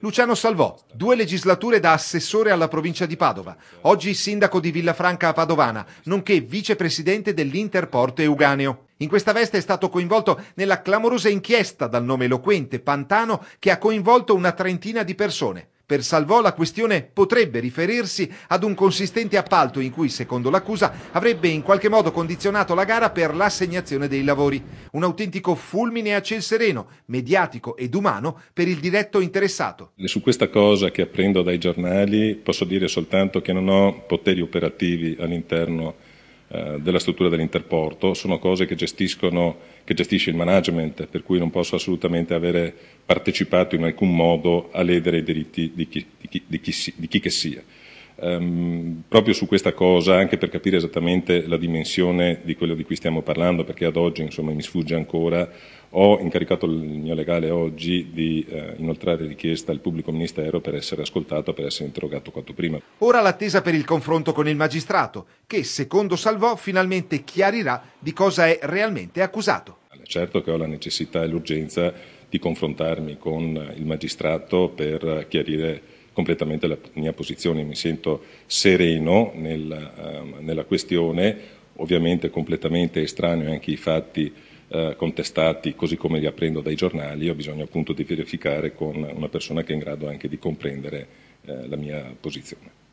Luciano Salvò, due legislature da assessore alla provincia di Padova, oggi sindaco di Villafranca a Padovana, nonché vicepresidente dell'Interporto Euganeo. In questa veste è stato coinvolto nella clamorosa inchiesta dal nome eloquente Pantano che ha coinvolto una trentina di persone. Per Salvò la questione potrebbe riferirsi ad un consistente appalto in cui, secondo l'accusa, avrebbe in qualche modo condizionato la gara per l'assegnazione dei lavori. Un autentico fulmine a ciel sereno, mediatico ed umano per il diretto interessato. Su questa cosa che apprendo dai giornali posso dire soltanto che non ho poteri operativi all'interno eh, della struttura dell'interporto, sono cose che, che gestisce il management, per cui non posso assolutamente avere partecipato in alcun modo a ledere i diritti di chi, di chi, di chi, di chi che sia. Um, proprio su questa cosa, anche per capire esattamente la dimensione di quello di cui stiamo parlando, perché ad oggi insomma, mi sfugge ancora, ho incaricato il mio legale oggi di eh, inoltrare richiesta al pubblico ministero per essere ascoltato, per essere interrogato quanto prima. Ora l'attesa per il confronto con il magistrato, che secondo Salvò finalmente chiarirà di cosa è realmente accusato. Certo che ho la necessità e l'urgenza di confrontarmi con il magistrato per chiarire completamente la mia posizione, mi sento sereno nella, um, ehm, nella questione, ovviamente completamente estraneo anche ai fatti uh, contestati così come li apprendo dai giornali, ho bisogno appunto di verificare con una persona che è in grado anche di comprendere uh, la mia posizione.